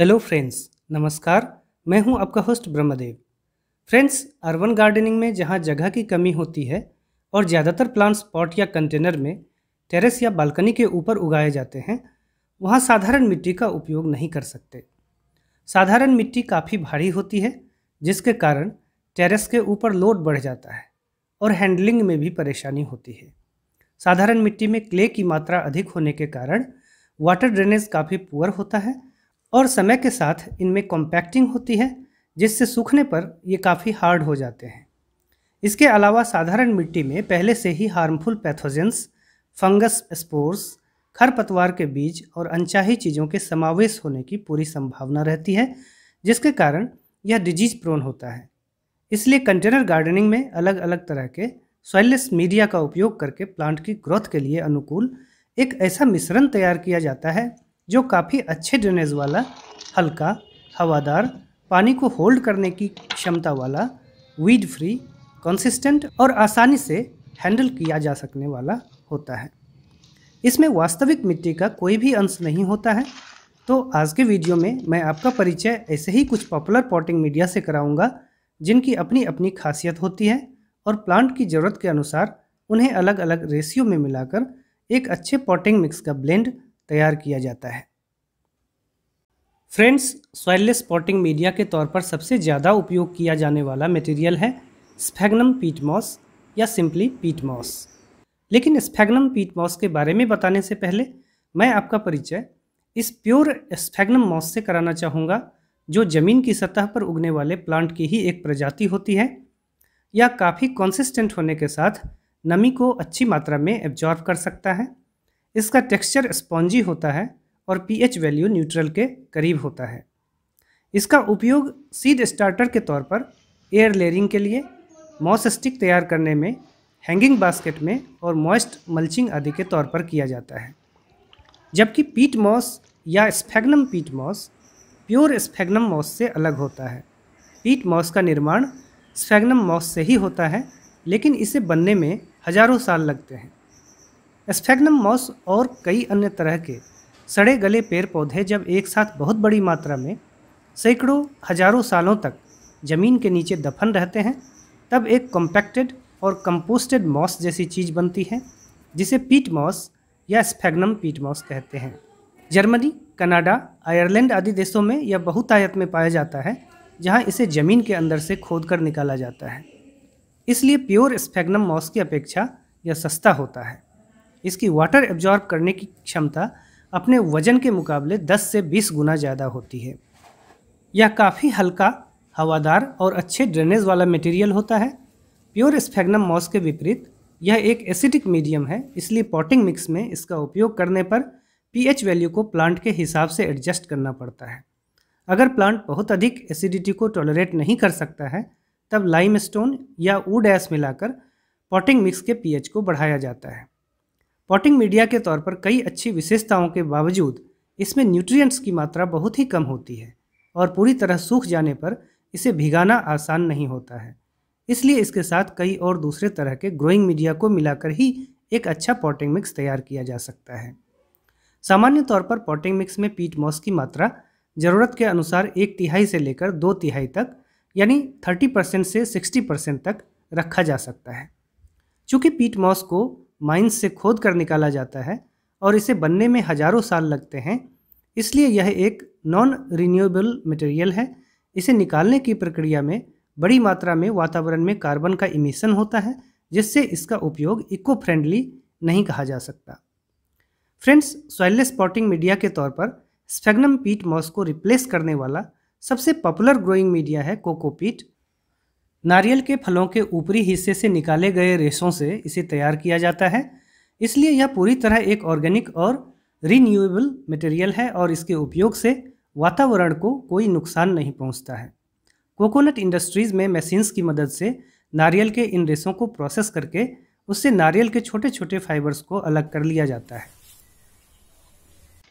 hello friends नमस्कार मैं हूं आपका host Brahmdev friends urban gardening में जहां जगह की कमी होती है और ज़्यादातर प्लांट्स पॉट या कंटेनर में टेरेस या बालकनी के ऊपर उगाए जाते हैं वहां साधारण मिट्टी का उपयोग नहीं कर सकते साधारण मिट्टी काफ़ी भारी होती है जिसके कारण टेरेस के ऊपर लोड बढ़ जाता है और हैंडलिंग में भी परेशानी होती है साधारण मिट्टी में क्ले की मात्रा अधिक होने के कारण वाटर ड्रेनेज काफ़ी पुअर होता है और समय के साथ इनमें कॉम्पैक्टिंग होती है जिससे सूखने पर ये काफ़ी हार्ड हो जाते हैं इसके अलावा साधारण मिट्टी में पहले से ही हार्मफुल पैथोजेंस फंगस स्पोर्स खरपतवार के बीज और अनचाही चीज़ों के समावेश होने की पूरी संभावना रहती है जिसके कारण यह डिजीज प्रोन होता है इसलिए कंटेनर गार्डनिंग में अलग अलग तरह के सॉइलेस मीडिया का उपयोग करके प्लांट की ग्रोथ के लिए अनुकूल एक ऐसा मिश्रण तैयार किया जाता है जो काफ़ी अच्छे ड्रेनेज वाला हल्का हवादार पानी को होल्ड करने की क्षमता वाला वीड फ्री कंसिस्टेंट और आसानी से हैंडल किया जा सकने वाला होता है इसमें वास्तविक मिट्टी का कोई भी अंश नहीं होता है तो आज के वीडियो में मैं आपका परिचय ऐसे ही कुछ पॉपुलर पॉटिंग मीडिया से कराऊंगा जिनकी अपनी अपनी खासियत होती है और प्लांट की ज़रूरत के अनुसार उन्हें अलग अलग रेशियो में मिलाकर एक अच्छे पॉटिंग मिक्स का ब्लेंड तैयार किया जाता है फ्रेंड्स सॉइललेस पॉटिंग मीडिया के तौर पर सबसे ज़्यादा उपयोग किया जाने वाला मटेरियल है स्फेगनम पीट मॉस या सिंपली पीट मॉस लेकिन स्फेगनम पीट मॉस के बारे में बताने से पहले मैं आपका परिचय इस प्योर स्फेगनम मॉस से कराना चाहूँगा जो ज़मीन की सतह पर उगने वाले प्लांट की ही एक प्रजाति होती है या काफ़ी कंसिस्टेंट होने के साथ नमी को अच्छी मात्रा में एब्जॉर्व कर सकता है इसका टेक्सचर स्पॉन्जी होता है और पीएच वैल्यू न्यूट्रल के करीब होता है इसका उपयोग सीड स्टार्टर के तौर पर एयर लेयरिंग के लिए मॉस स्टिक तैयार करने में हैंगिंग बास्केट में और मॉइस्ट मल्चिंग आदि के तौर पर किया जाता है जबकि पीट मॉस या स्फेग्नम पीट मॉस प्योर स्फेग्नम मॉस से अलग होता है पीट मॉस का निर्माण स्फेग्नम मॉस से ही होता है लेकिन इसे बनने में हजारों साल लगते हैं स्फेग्नम मॉस और कई अन्य तरह के सड़े गले पेड़ पौधे जब एक साथ बहुत बड़ी मात्रा में सैकड़ों हजारों सालों तक ज़मीन के नीचे दफन रहते हैं तब एक कॉम्पैक्टेड और कंपोस्टेड मॉस जैसी चीज़ बनती है जिसे पीट मॉस या स्फेग्नम पीट मॉस कहते हैं जर्मनी कनाडा आयरलैंड आदि देशों में यह बहुत आयत में पाया जाता है जहाँ इसे ज़मीन के अंदर से खोद कर निकाला जाता है इसलिए प्योर स्फेग्नम मॉस की अपेक्षा यह सस्ता होता है इसकी वाटर एब्जॉर्ब करने की क्षमता अपने वजन के मुकाबले 10 से 20 गुना ज़्यादा होती है यह काफ़ी हल्का हवादार और अच्छे ड्रेनेज वाला मटेरियल होता है प्योर स्फेगनम मॉस के विपरीत यह एक एसिडिक मीडियम है इसलिए पॉटिंग मिक्स में इसका उपयोग करने पर पीएच वैल्यू को प्लांट के हिसाब से एडजस्ट करना पड़ता है अगर प्लांट बहुत अधिक एसिडिटी को टॉलरेट नहीं कर सकता है तब लाइम स्टोन या ऊड एस मिलाकर पॉटिंग मिक्स के पीएच को बढ़ाया जाता है पॉटिंग मीडिया के तौर पर कई अच्छी विशेषताओं के बावजूद इसमें न्यूट्रिएंट्स की मात्रा बहुत ही कम होती है और पूरी तरह सूख जाने पर इसे भिगाना आसान नहीं होता है इसलिए इसके साथ कई और दूसरे तरह के ग्रोइंग मीडिया को मिलाकर ही एक अच्छा पॉटिंग मिक्स तैयार किया जा सकता है सामान्य तौर पर पॉटिंग मिक्स में पीट मॉस की मात्रा ज़रूरत के अनुसार एक तिहाई से लेकर दो तिहाई तक यानी थर्टी परसेंट से सिक्सटी परसेंट तक रखा जा सकता है चूँकि पीट मॉस को माइंस से खोद कर निकाला जाता है और इसे बनने में हजारों साल लगते हैं इसलिए यह एक नॉन रिन्यूएबल मटेरियल है इसे निकालने की प्रक्रिया में बड़ी मात्रा में वातावरण में कार्बन का इमिशन होता है जिससे इसका उपयोग इको फ्रेंडली नहीं कहा जा सकता फ्रेंड्स सॉइललेस स्पॉटिंग मीडिया के तौर पर स्फेग्नम पीट मॉस को रिप्लेस करने वाला सबसे पॉपुलर ग्रोइंग मीडिया है कोकोपीट नारियल के फलों के ऊपरी हिस्से से निकाले गए रेशों से इसे तैयार किया जाता है इसलिए यह पूरी तरह एक ऑर्गेनिक और रीन्यूएबल मटेरियल है और इसके उपयोग से वातावरण को कोई नुकसान नहीं पहुंचता है कोकोनट इंडस्ट्रीज़ में मशीन्स की मदद से नारियल के इन रेशों को प्रोसेस करके उससे नारियल के छोटे छोटे फाइबर्स को अलग कर लिया जाता है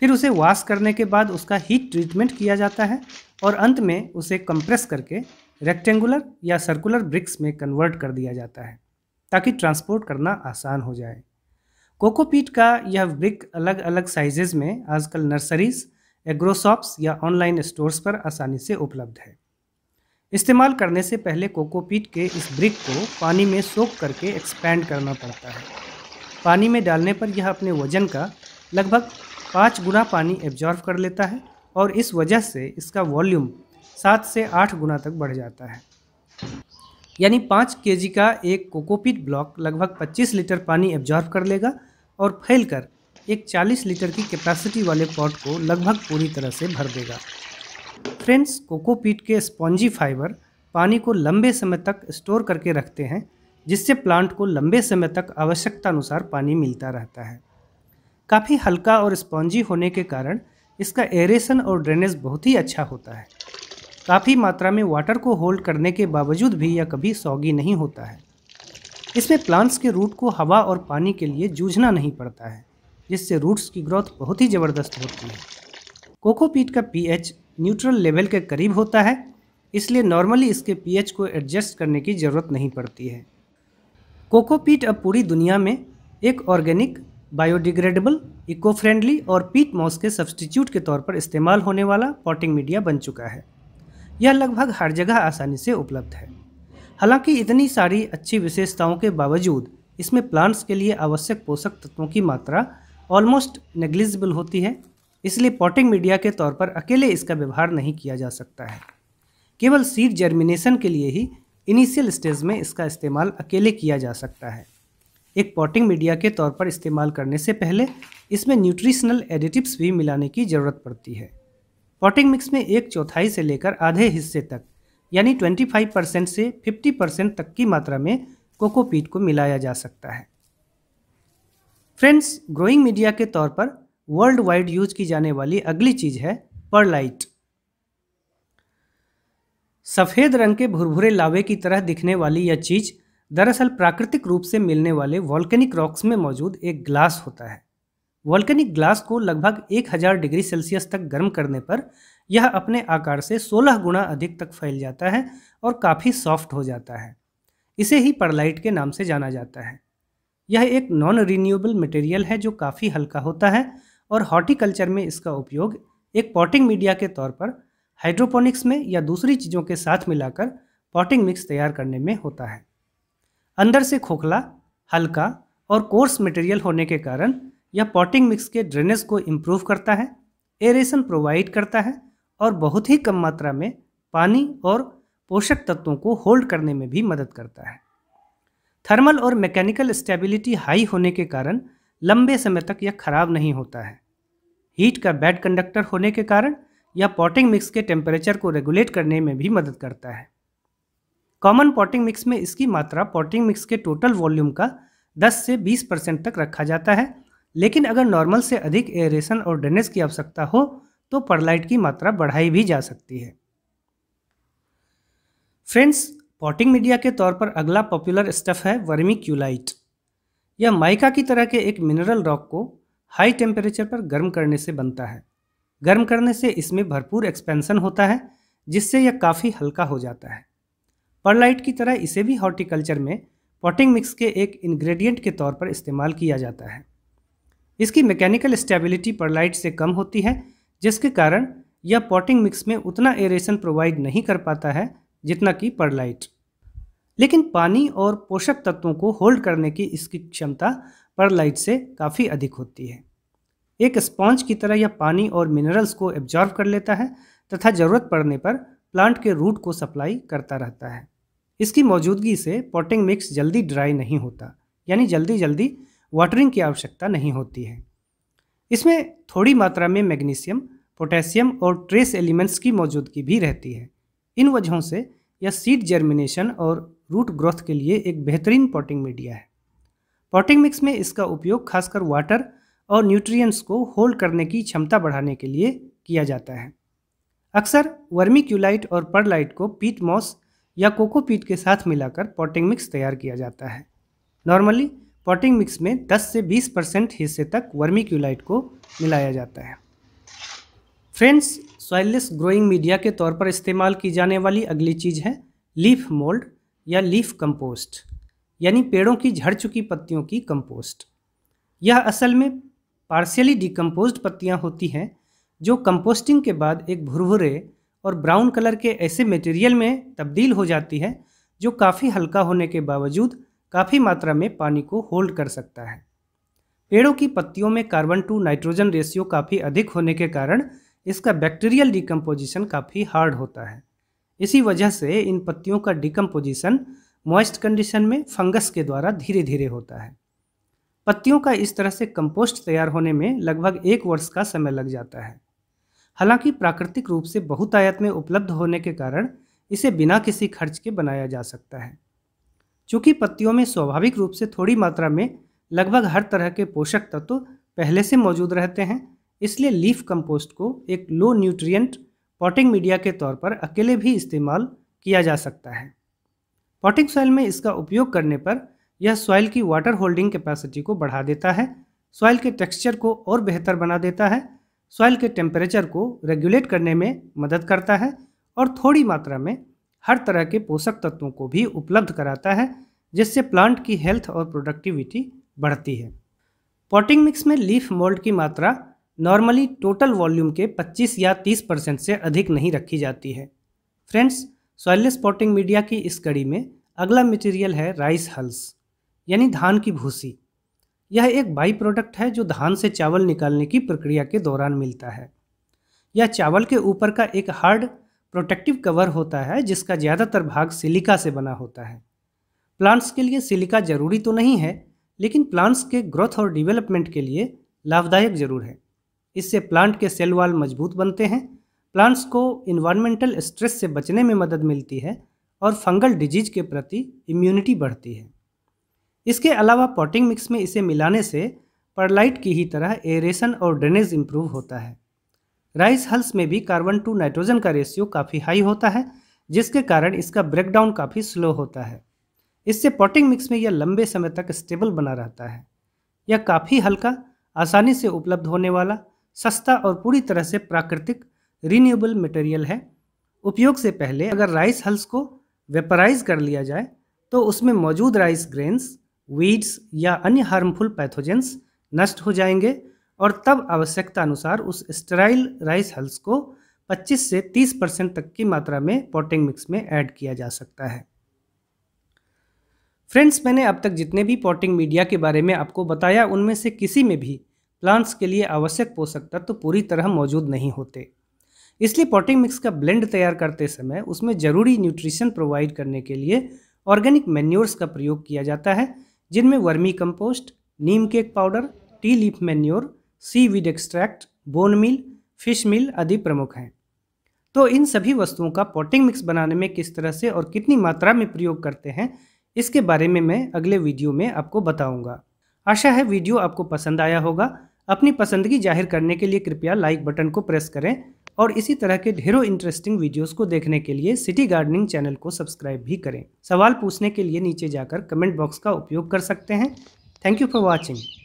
फिर उसे वॉश करने के बाद उसका हीट ट्रीटमेंट किया जाता है और अंत में उसे कंप्रेस करके रेक्टेंगुलर या सर्कुलर ब्रिक्स में कन्वर्ट कर दिया जाता है ताकि ट्रांसपोर्ट करना आसान हो जाए कोकोपीट का यह ब्रिक अलग अलग साइजेज में आजकल नर्सरीज एग्रोसॉप्स या ऑनलाइन स्टोर्स पर आसानी से उपलब्ध है इस्तेमाल करने से पहले कोकोपीट के इस ब्रिक को पानी में सोख करके एक्सपैंड करना पड़ता है पानी में डालने पर यह अपने वजन का लगभग पाँच गुना पानी एब्जॉर्व कर लेता है और इस वजह से इसका वॉल्यूम सात से आठ गुना तक बढ़ जाता है यानी पाँच के का एक कोकोपीट ब्लॉक लगभग 25 लीटर पानी एब्जॉर्व कर लेगा और फैल कर एक 40 लीटर की कैपेसिटी वाले पॉट को लगभग पूरी तरह से भर देगा फ्रेंड्स कोकोपीट के स्पॉन्जी फाइबर पानी को लंबे समय तक स्टोर करके रखते हैं जिससे प्लांट को लंबे समय तक आवश्यकता अनुसार पानी मिलता रहता है काफ़ी हल्का और स्पॉन्जी होने के कारण इसका एरेशन और ड्रेनेज बहुत ही अच्छा होता है काफ़ी मात्रा में वाटर को होल्ड करने के बावजूद भी यह कभी सौगी नहीं होता है इसमें प्लांट्स के रूट को हवा और पानी के लिए जूझना नहीं पड़ता है जिससे रूट्स की ग्रोथ बहुत ही ज़बरदस्त होती है कोकोपीट का पीएच न्यूट्रल लेवल के करीब होता है इसलिए नॉर्मली इसके पीएच को एडजस्ट करने की ज़रूरत नहीं पड़ती है कोकोपीट अब पूरी दुनिया में एक ऑर्गेनिक बायोडिग्रेडेबल इको फ्रेंडली और पीट मॉस के सब्सटीट्यूट के तौर पर इस्तेमाल होने वाला पॉटिंग मीडिया बन चुका है यह लगभग हर जगह आसानी से उपलब्ध है हालांकि इतनी सारी अच्छी विशेषताओं के बावजूद इसमें प्लांट्स के लिए आवश्यक पोषक तत्वों की मात्रा ऑलमोस्ट नेग्लिजिबल होती है इसलिए पॉटिंग मीडिया के तौर पर अकेले इसका व्यवहार नहीं किया जा सकता है केवल सीड जर्मिनेशन के लिए ही इनिशियल स्टेज में इसका इस्तेमाल अकेले किया जा सकता है एक पॉटिंग मीडिया के तौर पर इस्तेमाल करने से पहले इसमें न्यूट्रिशनल एडिटिव्स भी मिलाने की ज़रूरत पड़ती है पॉटिंग मिक्स में एक चौथाई से लेकर आधे हिस्से तक यानी 25 परसेंट से 50 परसेंट तक की मात्रा में कोकोपीट को मिलाया जा सकता है फ्रेंड्स ग्रोइंग मीडिया के तौर पर वर्ल्ड वाइड यूज की जाने वाली अगली चीज है परलाइट सफ़ेद रंग के भुरभुरे लावे की तरह दिखने वाली यह चीज़ दरअसल प्राकृतिक रूप से मिलने वाले वॉल्केनिक रॉक्स में मौजूद एक ग्लास होता है वल्कनिक ग्लास को लगभग 1000 डिग्री सेल्सियस तक गर्म करने पर यह अपने आकार से 16 गुना अधिक तक फैल जाता है और काफ़ी सॉफ्ट हो जाता है इसे ही परलाइट के नाम से जाना जाता है यह एक नॉन रिन्यूएबल मटेरियल है जो काफ़ी हल्का होता है और हॉर्टिकल्चर में इसका उपयोग एक पॉटिंग मीडिया के तौर पर हाइड्रोपोनिक्स में या दूसरी चीज़ों के साथ मिलाकर पॉटिंग मिक्स तैयार करने में होता है अंदर से खोखला हल्का और कोर्स मटेरियल होने के कारण या पॉटिंग मिक्स के ड्रेनेज को इम्प्रूव करता है एरेशन प्रोवाइड करता है और बहुत ही कम मात्रा में पानी और पोषक तत्वों को होल्ड करने में भी मदद करता है थर्मल और मैकेनिकल स्टेबिलिटी हाई होने के कारण लंबे समय तक यह खराब नहीं होता है हीट का बैड कंडक्टर होने के कारण यह पॉटिंग मिक्स के टेम्परेचर को रेगुलेट करने में भी मदद करता है कॉमन पॉटिंग मिक्स में इसकी मात्रा पॉटिंग मिक्स के टोटल वॉल्यूम का 10 से 20 परसेंट तक रखा जाता है लेकिन अगर नॉर्मल से अधिक एयरेशन और ड्रेनेज की आवश्यकता हो तो परलाइट की मात्रा बढ़ाई भी जा सकती है फ्रेंड्स पॉटिंग मीडिया के तौर पर अगला पॉपुलर स्टफ है वर्मी क्यूलाइट यह माइका की तरह के एक मिनरल रॉक को हाई टेम्परेचर पर गर्म करने से बनता है गर्म करने से इसमें भरपूर एक्सपेंसन होता है जिससे यह काफ़ी हल्का हो जाता है परलाइट की तरह इसे भी हॉर्टिकल्चर में पॉटिंग मिक्स के एक इंग्रेडिएंट के तौर पर इस्तेमाल किया जाता है इसकी मैकेनिकल स्टेबिलिटी परलाइट से कम होती है जिसके कारण यह पॉटिंग मिक्स में उतना एरेशन प्रोवाइड नहीं कर पाता है जितना कि परलाइट लेकिन पानी और पोषक तत्वों को होल्ड करने की इसकी क्षमता परलाइट से काफ़ी अधिक होती है एक स्पॉन्ज की तरह यह पानी और मिनरल्स को एब्जॉर्व कर लेता है तथा ज़रूरत पड़ने पर प्लांट के रूट को सप्लाई करता रहता है इसकी मौजूदगी से पॉटिंग मिक्स जल्दी ड्राई नहीं होता यानी जल्दी जल्दी वाटरिंग की आवश्यकता नहीं होती है इसमें थोड़ी मात्रा में मैग्नीशियम पोटेशियम और ट्रेस एलिमेंट्स की मौजूदगी भी रहती है इन वजहों से यह सीड जर्मिनेशन और रूट ग्रोथ के लिए एक बेहतरीन पॉटिंग मीडिया है पॉटिंग मिक्स में इसका उपयोग खासकर वाटर और न्यूट्रिएंट्स को होल्ड करने की क्षमता बढ़ाने के लिए किया जाता है अक्सर वर्मिक्यूलाइट और परलाइट को पीट मॉस या कोकोपीट के साथ मिलाकर पॉटिंग मिक्स तैयार किया जाता है नॉर्मली पॉटिंग मिक्स में 10 से 20 परसेंट हिस्से तक वर्मी क्यूलाइट को मिलाया जाता है फ्रेंड्स सॉइललेस ग्रोइंग मीडिया के तौर पर इस्तेमाल की जाने वाली अगली चीज़ है लीफ मोल्ड या लीफ कंपोस्ट यानी पेड़ों की झड़ चुकी पत्तियों की कंपोस्ट यह असल में पार्शियली डिकम्पोज पत्तियाँ होती हैं जो कंपोस्टिंग के बाद एक भुरभुरे और ब्राउन कलर के ऐसे मटेरियल में तब्दील हो जाती है जो काफ़ी हल्का होने के बावजूद काफ़ी मात्रा में पानी को होल्ड कर सकता है पेड़ों की पत्तियों में कार्बन टू नाइट्रोजन रेशियो काफ़ी अधिक होने के कारण इसका बैक्टीरियल डिकम्पोजिशन काफ़ी हार्ड होता है इसी वजह से इन पत्तियों का डिकम्पोजिशन मॉइस्ट कंडीशन में फंगस के द्वारा धीरे धीरे होता है पत्तियों का इस तरह से कंपोस्ट तैयार होने में लगभग एक वर्ष का समय लग जाता है हालांकि प्राकृतिक रूप से बहुत आयत में उपलब्ध होने के कारण इसे बिना किसी खर्च के बनाया जा सकता है चूँकि पत्तियों में स्वाभाविक रूप से थोड़ी मात्रा में लगभग हर तरह के पोषक तत्व तो पहले से मौजूद रहते हैं इसलिए लीफ कंपोस्ट को एक लो न्यूट्रिएंट पॉटिंग मीडिया के तौर पर अकेले भी इस्तेमाल किया जा सकता है पॉटिंग सॉइल में इसका उपयोग करने पर यह सॉइल की वाटर होल्डिंग कैपेसिटी को बढ़ा देता है सॉइल के टेक्सचर को और बेहतर बना देता है सॉइल के टेम्परेचर को रेगुलेट करने में मदद करता है और थोड़ी मात्रा में हर तरह के पोषक तत्वों को भी उपलब्ध कराता है जिससे प्लांट की हेल्थ और प्रोडक्टिविटी बढ़ती है पॉटिंग मिक्स में लीफ मोल्ड की मात्रा नॉर्मली टोटल वॉल्यूम के 25 या 30 परसेंट से अधिक नहीं रखी जाती है फ्रेंड्स सॉयलेस पॉटिंग मीडिया की इस कड़ी में अगला मटेरियल है राइस हल्स यानी धान की भूसी यह एक बाई प्रोडक्ट है जो धान से चावल निकालने की प्रक्रिया के दौरान मिलता है यह चावल के ऊपर का एक हार्ड प्रोटेक्टिव कवर होता है जिसका ज़्यादातर भाग सिलिका से बना होता है प्लांट्स के लिए सिलिका जरूरी तो नहीं है लेकिन प्लांट्स के ग्रोथ और डेवलपमेंट के लिए लाभदायक जरूर है इससे प्लांट के सेल वाल मजबूत बनते हैं प्लांट्स को इन्वायरमेंटल स्ट्रेस से बचने में मदद मिलती है और फंगल डिजीज के प्रति इम्यूनिटी बढ़ती है इसके अलावा पॉटिंग मिक्स में इसे मिलाने से परलाइट की ही तरह एरेशन और ड्रेनेज इम्प्रूव होता है राइस हल्स में भी कार्बन टू नाइट्रोजन का रेशियो काफ़ी हाई होता है जिसके कारण इसका ब्रेकडाउन काफ़ी स्लो होता है इससे पॉटिंग मिक्स में यह लंबे समय तक स्टेबल बना रहता है यह काफ़ी हल्का आसानी से उपलब्ध होने वाला सस्ता और पूरी तरह से प्राकृतिक रीन्यूएबल मटेरियल है उपयोग से पहले अगर राइस हल्स को वेपराइज कर लिया जाए तो उसमें मौजूद राइस ग्रेन्स वीड्स या अन्य हार्मफुल पैथोजेंस नष्ट हो जाएंगे और तब आवश्यकता अनुसार उस स्टराइल राइस हल्स को 25 से 30 परसेंट तक की मात्रा में पॉटिंग मिक्स में ऐड किया जा सकता है फ्रेंड्स मैंने अब तक जितने भी पॉटिंग मीडिया के बारे में आपको बताया उनमें से किसी में भी प्लांट्स के लिए आवश्यक पोषक तत्व तो पूरी तरह मौजूद नहीं होते इसलिए पॉटिंग मिक्स का ब्लेंड तैयार करते समय उसमें ज़रूरी न्यूट्रिशन प्रोवाइड करने के लिए ऑर्गेनिक मेन्योर्स का प्रयोग किया जाता है जिनमें vermicompost neem cake powder tea leaf manure sea seaweed extract bone meal fish meal आदि प्रमुख हैं तो इन सभी वस्तुओं का पॉटिंग मिक्स बनाने में किस तरह से और कितनी मात्रा में प्रयोग करते हैं इसके बारे में मैं अगले वीडियो में आपको बताऊंगा आशा है वीडियो आपको पसंद आया होगा अपनी पसंदगी जाहिर करने के लिए कृपया लाइक बटन को प्रेस करें और इसी तरह के ढेरों इंटरेस्टिंग वीडियोस को देखने के लिए सिटी गार्डनिंग चैनल को सब्सक्राइब भी करें सवाल पूछने के लिए नीचे जाकर कमेंट बॉक्स का उपयोग कर सकते हैं थैंक यू फॉर वॉचिंग